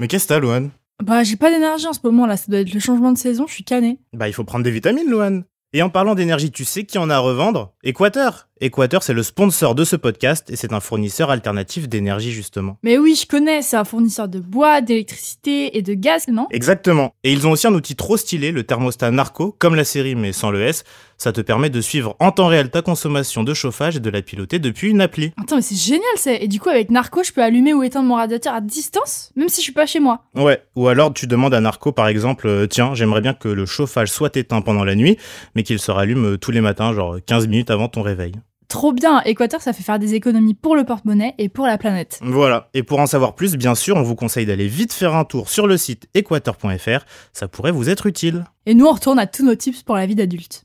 Mais qu'est-ce que t'as, Luan Bah, j'ai pas d'énergie en ce moment là, ça doit être le changement de saison, je suis cané. Bah, il faut prendre des vitamines, Luan. Et en parlant d'énergie, tu sais qui en a à revendre Équateur Équateur, c'est le sponsor de ce podcast et c'est un fournisseur alternatif d'énergie justement. Mais oui, je connais, c'est un fournisseur de bois, d'électricité et de gaz, non Exactement. Et ils ont aussi un outil trop stylé, le thermostat Narco, comme la série mais sans le S. Ça te permet de suivre en temps réel ta consommation de chauffage et de la piloter depuis une appli. Attends, mais c'est génial ça Et du coup, avec Narco, je peux allumer ou éteindre mon radiateur à distance, même si je suis pas chez moi. Ouais, ou alors tu demandes à Narco par exemple, euh, tiens, j'aimerais bien que le chauffage soit éteint pendant la nuit, mais qu'il se rallume euh, tous les matins, genre 15 minutes avant ton réveil. Trop bien, Équateur, ça fait faire des économies pour le porte-monnaie et pour la planète. Voilà, et pour en savoir plus, bien sûr, on vous conseille d'aller vite faire un tour sur le site équateur.fr, ça pourrait vous être utile. Et nous, on retourne à tous nos tips pour la vie d'adulte.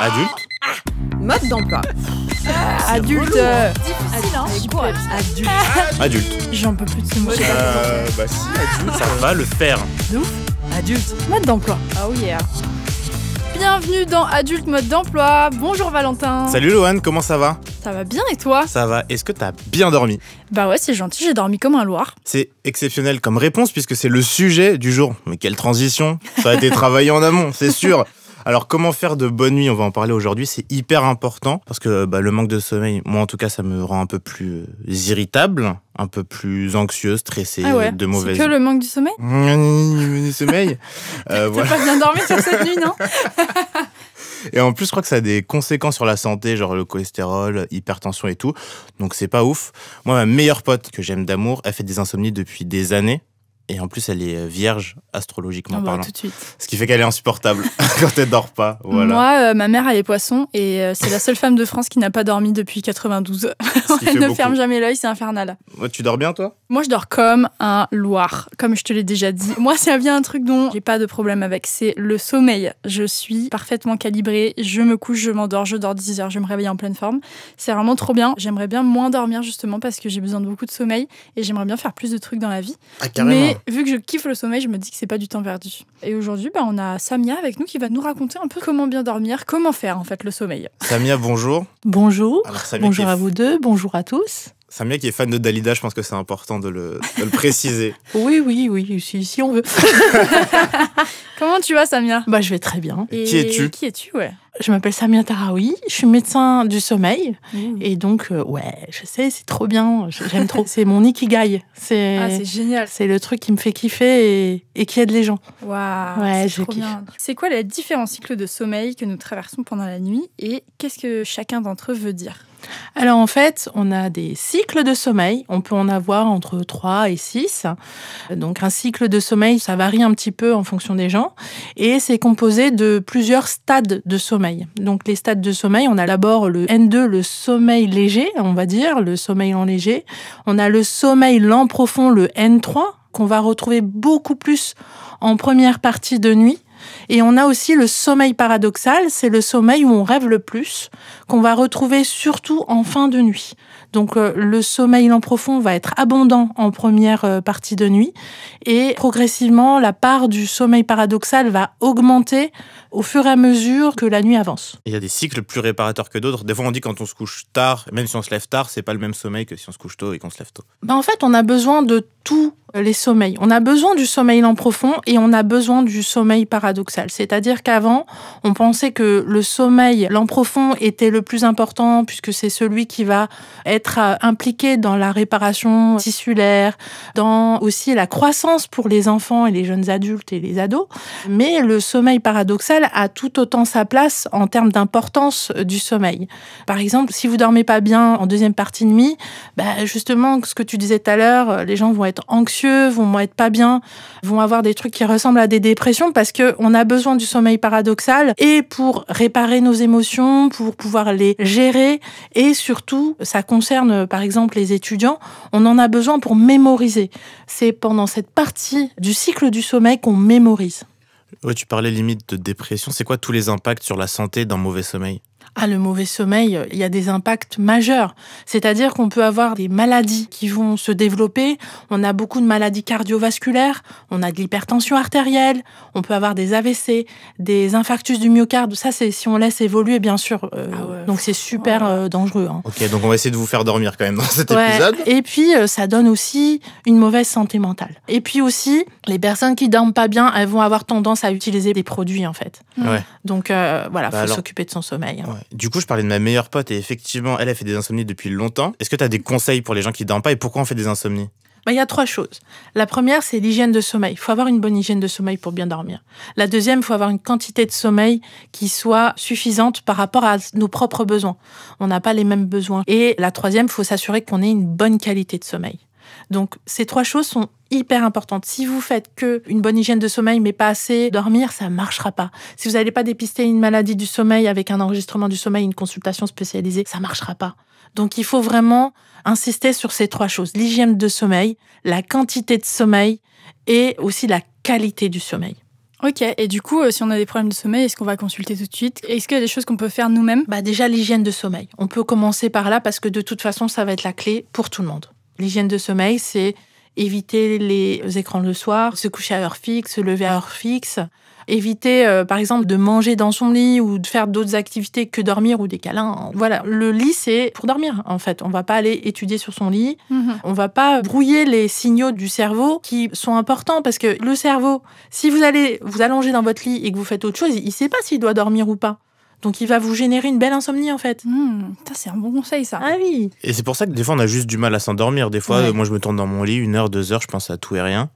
Ah. adulte ah. Mode d'emploi. Ah, adulte. Euh, hein. Adulte. Adulte. J'en peux plus de ce mot. Euh, bah si, adulte, ça va le faire. D'où Adulte. Mode d'emploi. Oh yeah bienvenue dans Adulte Mode d'Emploi. Bonjour Valentin. Salut Lohan, comment ça va Ça va bien et toi Ça va. Est-ce que t'as bien dormi Bah ouais, c'est gentil, j'ai dormi comme un loir. C'est exceptionnel comme réponse puisque c'est le sujet du jour. Mais quelle transition Ça a été travaillé en amont, c'est sûr alors comment faire de bonnes nuits On va en parler aujourd'hui. C'est hyper important parce que bah, le manque de sommeil, moi en tout cas, ça me rend un peu plus euh, irritable, un peu plus anxieuse stressé, ah de mauvaise. C'est que le manque du sommeil. Mmh, mmh, mmh, du sommeil. euh, pas bien dormi sur cette nuit, non Et en plus, je crois que ça a des conséquences sur la santé, genre le cholestérol, hypertension et tout. Donc c'est pas ouf. Moi, ma meilleure pote que j'aime d'amour, elle fait des insomnies depuis des années. Et en plus, elle est euh, vierge astrologiquement On parlant. Tout de suite. Ce qui fait qu'elle est insupportable quand elle dort pas. Moi, euh, ma mère, elle est poisson et euh, c'est la seule femme de France qui n'a pas dormi depuis 92. elle ne ferme jamais l'œil, c'est infernal. Moi, tu dors bien, toi Moi, je dors comme un loir, comme je te l'ai déjà dit. Moi, c'est bien un truc dont j'ai pas de problème avec, c'est le sommeil. Je suis parfaitement calibrée, je me couche, je m'endors, je dors 10 heures, je me réveille en pleine forme. C'est vraiment trop bien. J'aimerais bien moins dormir justement parce que j'ai besoin de beaucoup de sommeil et j'aimerais bien faire plus de trucs dans la vie. Ah, carrément vu que je kiffe le sommeil, je me dis que c'est pas du temps perdu. Et aujourd'hui, bah, on a Samia avec nous qui va nous raconter un peu comment bien dormir, comment faire en fait le sommeil. Samia, bonjour. Bonjour. bonjour à vous deux, bonjour à tous. Samia qui est fan de Dalida, je pense que c'est important de le, préciser. oui, oui, oui, si, si on veut. comment tu vas, Samia Bah, je vais très bien. Et qui es-tu Qui es-tu, ouais. Je m'appelle Samia Taraoui, je suis médecin du sommeil. Mmh. Et donc, euh, ouais, je sais, c'est trop bien, j'aime trop. c'est mon ikigai. Ah, c'est génial. C'est le truc qui me fait kiffer et, qui aide les gens. Waouh, ouais, je bien. C'est quoi les différents cycles de sommeil que nous traversons pendant la nuit et qu'est-ce que chacun d'entre eux veut dire alors en fait, on a des cycles de sommeil. On peut en avoir entre 3 et 6. Donc un cycle de sommeil, ça varie un petit peu en fonction des gens. Et c'est composé de plusieurs stades de sommeil donc les stades de sommeil, on a d'abord le N2, le sommeil léger, on va dire, le sommeil lent léger. On a le sommeil lent profond, le N3, qu'on va retrouver beaucoup plus en première partie de nuit. Et on a aussi le sommeil paradoxal, c'est le sommeil où on rêve le plus, qu'on va retrouver surtout en fin de nuit. Donc euh, le sommeil lent profond va être abondant en première euh, partie de nuit et progressivement la part du sommeil paradoxal va augmenter au fur et à mesure que la nuit avance. Il y a des cycles plus réparateurs que d'autres. Des fois on dit quand on se couche tard, même si on se lève tard, c'est pas le même sommeil que si on se couche tôt et qu'on se lève tôt. Ben, en fait, on a besoin de tous les sommeils. On a besoin du sommeil lent profond et on a besoin du sommeil paradoxal. C'est-à-dire qu'avant, on pensait que le sommeil lent profond était le le plus important puisque c'est celui qui va être euh, impliqué dans la réparation tissulaire, dans aussi la croissance pour les enfants et les jeunes adultes et les ados. Mais le sommeil paradoxal a tout autant sa place en termes d'importance du sommeil. Par exemple, si vous dormez pas bien en deuxième partie de nuit, bah, justement, ce que tu disais tout à l'heure, les gens vont être anxieux, vont être pas bien, vont avoir des trucs qui ressemblent à des dépressions parce qu'on a besoin du sommeil paradoxal et pour réparer nos émotions, pour pouvoir les gérer et surtout, ça concerne par exemple les étudiants, on en a besoin pour mémoriser. C'est pendant cette partie du cycle du sommeil qu'on mémorise. tu parlais limite de dépression. C'est quoi tous les impacts sur la santé d'un mauvais sommeil ah, le mauvais sommeil, il y a des impacts majeurs. C'est-à-dire qu'on peut avoir des maladies qui vont se développer. On a beaucoup de maladies cardiovasculaires, on a de l'hypertension artérielle, on peut avoir des AVC, des infarctus du myocarde. Ça, c'est si on laisse évoluer, bien sûr. Euh, ah donc c'est super euh, dangereux. Hein. Ok, donc on va essayer de vous faire dormir quand même dans cet épisode. Et puis, euh, ça donne aussi une mauvaise santé mentale. Et puis aussi, les personnes qui dorment pas bien, elles vont avoir tendance à utiliser des produits, en fait. Donc voilà, il bah faut s'occuper de son sommeil. Hein. Du coup, je parlais de ma meilleure pote et effectivement, elle a fait des insomnies depuis longtemps. Est-ce que tu as des conseils pour les gens qui dorment pas et pourquoi on fait des insomnies bah, il y a trois choses. La première, c'est l'hygiène de sommeil. Il faut avoir une bonne hygiène de sommeil pour bien dormir. La deuxième, il faut avoir une quantité de sommeil qui soit suffisante par rapport à nos propres besoins. On n'a pas les mêmes besoins. Et la troisième, il faut s'assurer qu'on ait une bonne qualité de sommeil. Donc ces trois choses sont hyper importantes. Si vous faites que une bonne hygiène de sommeil mais pas assez dormir, ça ne marchera pas. Si vous n'allez pas dépister une maladie du sommeil avec un enregistrement du sommeil, une consultation spécialisée, ça ne marchera pas. Donc il faut vraiment insister sur ces trois choses l'hygiène de sommeil, la quantité de sommeil et aussi la qualité du sommeil. Ok, et du coup, euh, si on a des problèmes de sommeil, est-ce qu'on va consulter tout de suite Est-ce qu'il y a des choses qu'on peut faire nous-mêmes Bah déjà l'hygiène de sommeil. On peut commencer par là parce que de toute façon, ça va être la clé pour tout le monde. L'hygiène de sommeil, c'est éviter les écrans le soir, se coucher à heure fixe, se lever à heure fixe, éviter euh, par exemple de manger dans son lit ou de faire d'autres activités que dormir ou des câlins. Voilà, le lit c'est pour dormir en fait. On va pas aller étudier sur son lit, on mhm. ne on va pas brouiller les signaux du cerveau qui sont importants parce que le cerveau, si vous allez vous allonger dans votre lit et que vous faites autre chose, il sait pas s'il doit dormir ou pas. Donc il va vous générer une belle insomnie en fait. Hmm, c'est un bon conseil ça. Ah oui. Et c'est pour ça que des fois on a juste du mal à s'endormir. Des fois, euh, moi je me tourne dans mon lit une heure, deux heures, je pense à tout et rien.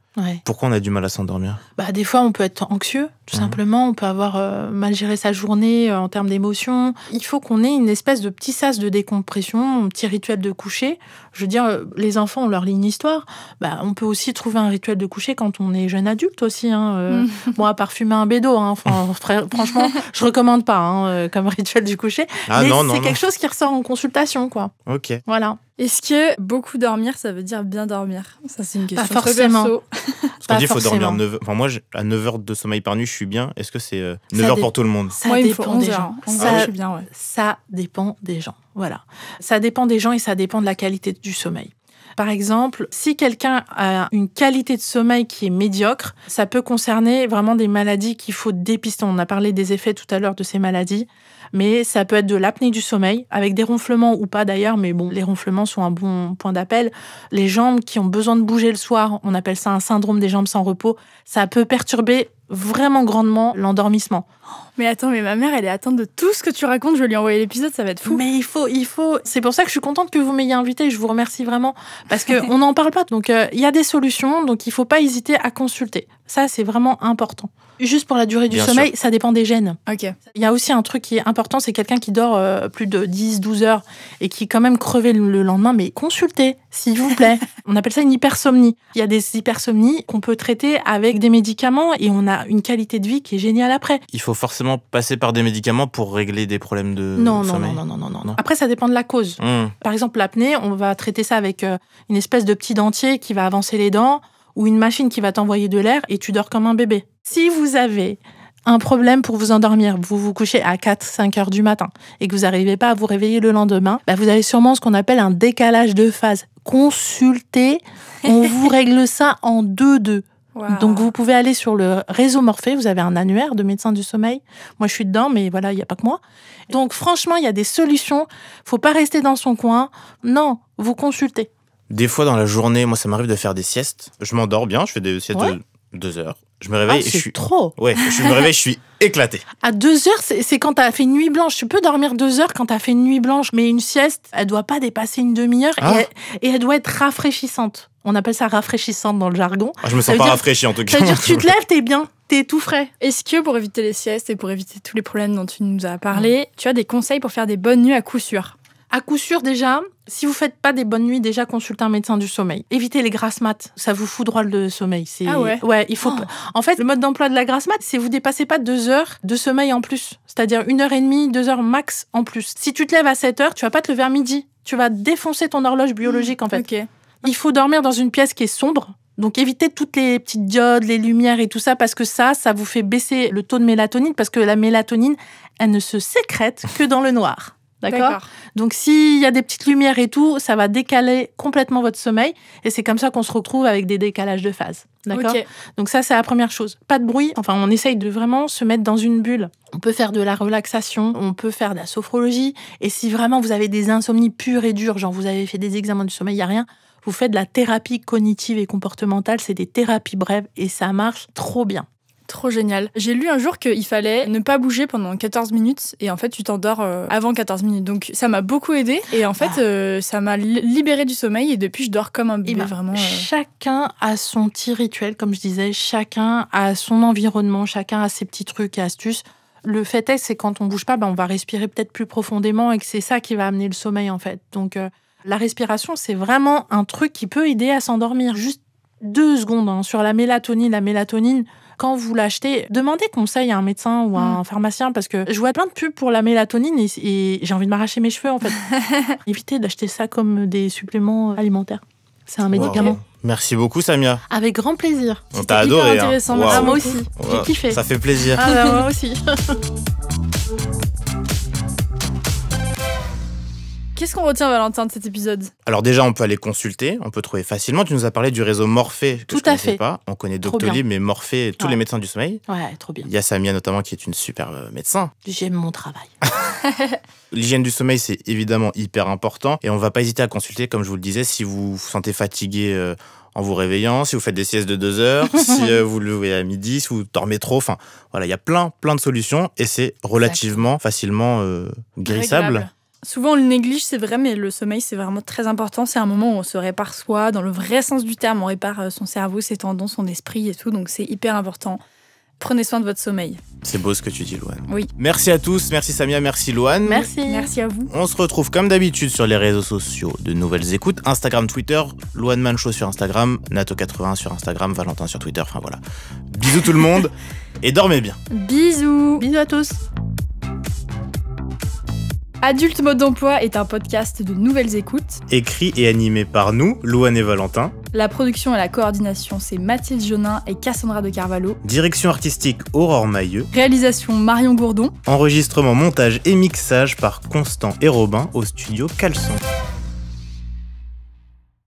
Pourquoi on a du mal à s'endormir bah, Des fois, on peut être anxieux, tout mhm. simplement. On peut avoir euh, mal géré sa journée euh, en termes d'émotions. Il faut qu'on ait une espèce de petit sas de décompression, un petit rituel de coucher. Je veux dire, euh, les enfants, on leur lit une histoire. Bah, on peut aussi trouver un rituel de coucher quand on est jeune adulte aussi. Hein. Moi, mhm. parfumer un bédo, hein, franchement, je recommande pas hein, comme rituel du coucher. Ah, Mais c'est quelque chose qui ressort en consultation. quoi. Ok. Voilà. Est-ce que beaucoup dormir, ça veut dire bien dormir Ça, c'est une question Pas forcément. Très Parce qu'on dit faut dormir 9 heures. Enfin, moi, à 9 heures de sommeil par nuit, je suis bien. Est-ce que c'est 9 euh, heures pour tout le monde Ça dépend des gens. Ah je suis bien, ça dépend des gens. Voilà. Ça dépend des gens et ça dépend de la qualité du sommeil. Par exemple, si quelqu'un a une qualité de sommeil qui est médiocre, ça peut concerner vraiment des maladies qu'il faut dépister. On a parlé des effets tout à l'heure de ces maladies mais ça peut être de l'apnée du sommeil, avec des ronflements ou pas d'ailleurs, mais bon, les ronflements sont un bon point d'appel. Les jambes qui ont besoin de bouger le soir, on appelle ça un syndrome des jambes sans repos, ça peut perturber vraiment grandement l'endormissement. Mais attends, mais ma mère, elle est atteinte de tout ce que tu racontes. Je vais lui envoyer l'épisode, ça va être fou. Mais il faut, il faut. C'est pour ça que je suis contente que vous m'ayez invité. Je vous remercie vraiment parce que on n'en parle pas. Donc euh, il y a des solutions. Donc il ne faut pas hésiter à consulter. Ça, c'est vraiment important. Juste pour la durée du sommeil, ça dépend des gènes. Ok. Il y a aussi un truc qui est important, c'est quelqu'un qui dort euh, plus de 10-12 heures et qui est quand même crevé le lendemain, mais consultez, s'il vous plaît. on appelle ça une hypersomnie. Il y a des hypersomnies qu'on peut traiter avec des médicaments et on a une qualité de vie qui est géniale après. Il faut forcément passer par des médicaments pour régler des problèmes de non, non, sommeil. Non, non, non, non, Après, ça dépend de la cause. Hum. Par exemple, l'apnée, on va traiter ça avec euh, une espèce de petit dentier qui va avancer les dents ou une machine qui va t'envoyer de l'air et tu dors comme un bébé. Si vous avez un problème pour vous endormir, vous vous couchez à 4-5 heures du matin et que vous n'arrivez pas à vous réveiller le lendemain, bah, vous avez sûrement ce qu'on appelle un décalage de phase. Consultez, on vous règle ça en 2-2. Donc vous pouvez aller sur le réseau Morphée, vous avez un annuaire de médecins du sommeil. Moi je suis dedans, mais voilà, il n'y a pas que moi. Donc franchement, il y a des solutions. Faut pas rester dans son coin. Non, vous consultez. Des fois dans la journée, moi ça m'arrive de faire des siestes. Je m'endors bien, je fais des siestes de deux heures. Je me réveille ah, et je suis trop. Ouais, je me réveille, je suis éclaté. À deux heures, c'est quand t'as fait une nuit blanche. Tu peux dormir deux heures quand t'as fait une nuit blanche, mais une sieste, elle doit pas dépasser une demi-heure ah. et, elle doit être rafraîchissante. On appelle ça rafraîchissante dans le jargon. Ah, je me sens pas rafraîchi en tout cas. Ça veut dire tu te lèves, t'es bien, t'es tout frais. Est-ce que pour éviter les siestes et pour éviter tous les problèmes dont tu nous as parlé, tu as des conseils pour faire des bonnes nuits à coup sûr à coup sûr déjà, si vous faites pas des bonnes nuits, déjà consultez un médecin du sommeil. Évitez les grasses mat, ça vous fout droit le sommeil. Ah ouais. il faut. Oh. En fait, le mode d'emploi de la grasse mat, c'est vous dépassez pas deux heures de sommeil en plus, c'est-à-dire une heure et demie, deux heures max en plus. Si tu te lèves à 7 heures, tu vas pas te lever à midi. Tu vas défoncer ton horloge mmh, biologique en fait. Il faut dormir dans une pièce qui est sombre, donc évitez toutes les petites diodes, les lumières et tout ça, parce que ça, ça vous fait baisser le taux de mélatonine, parce que la mélatonine, elle ne se sécrète que dans le noir. D'accord Donc, s'il y a des petites lumières et tout, ça va décaler complètement votre sommeil. Et c'est comme ça qu'on se retrouve avec des décalages de phase. D'accord Donc, ça, c'est la première chose. Pas de bruit. Enfin, on essaye de vraiment se mettre dans une bulle. On peut faire de la relaxation, on peut faire de la sophrologie. Et si vraiment vous avez des insomnies pures et dures, genre vous avez fait des examens du sommeil, il n'y a rien, vous faites de la thérapie cognitive et comportementale. C'est des thérapies brèves et ça marche trop bien. Trop génial. J'ai lu un jour qu'il fallait ne pas bouger pendant 14 minutes et en fait tu t'endors euh, avant 14 minutes. Donc ça m'a beaucoup aidé et en fait ah. euh, ça m'a libéré du sommeil et depuis je dors comme un bébé eh ben, vraiment. Euh. Chacun a son petit rituel comme je disais, chacun a son environnement, chacun a ses petits trucs et astuces. Le fait est c'est quand on bouge pas ben, on va respirer peut-être plus profondément et que c'est ça qui va amener le sommeil en fait. Donc la respiration c'est vraiment un truc qui peut aider à s'endormir juste deux secondes hein, sur la mélatonine, la mélatonine quand vous l'achetez, demandez conseil à un médecin ou à mm. un pharmacien parce que je vois plein de pubs pour la mélatonine et, j'ai envie de m'arracher mes cheveux en fait. Évitez d'acheter ça comme des suppléments alimentaires. C'est un médicament. Merci beaucoup Samia. Avec grand plaisir. On t'a adoré. Hein. moi aussi. J'ai kiffé. Ça fait plaisir. Ah, bah, moi aussi. Qu'est-ce qu'on retient, Valentin, de cet épisode Alors déjà, on peut aller consulter, on peut trouver facilement. Tu nous as parlé du réseau Morphée, que Tout je à pas. On connaît Doctolib, mais Morphée, tous les médecins du sommeil. Ouais, trop bien. Il y a Samia notamment, qui est une super euh, médecin. J'aime mon travail. L'hygiène du sommeil, c'est évidemment hyper important. Et on ne va pas hésiter à consulter, comme je vous le disais, si vous vous sentez fatigué... Euh, en vous réveillant, si vous faites des siestes de deux heures, si euh, vous levez à midi, si vous dormez trop. Enfin, voilà, il y a plein, plein de solutions et c'est relativement facilement grissable Souvent, on le néglige, c'est vrai, mais le sommeil, c'est vraiment très important. C'est un moment où on se répare soi, dans le vrai sens du terme. On répare euh, son cerveau, ses tendons, son esprit et tout. Donc, c'est hyper important. Prenez soin de votre sommeil. C'est beau ce que tu dis, Loane. Oui. Merci à tous. Merci Samia, merci Loane. Merci. Merci à vous. On se retrouve comme d'habitude sur les réseaux sociaux de Nouvelles Écoutes Instagram, Twitter, Loane Mancho sur Instagram, Nato80 sur Instagram, Valentin sur Twitter. Enfin voilà. Bisous tout le monde et dormez bien. Bisous. Bisous à tous. Adulte Mode d'emploi est un podcast de nouvelles écoutes. Écrit et animé par nous, Louane et Valentin. La production et la coordination, c'est Mathilde Jonin et Cassandra de Carvalho. Direction artistique, Aurore Mailleux. Réalisation, Marion Gourdon. Enregistrement, montage et mixage par Constant et Robin au studio Calson.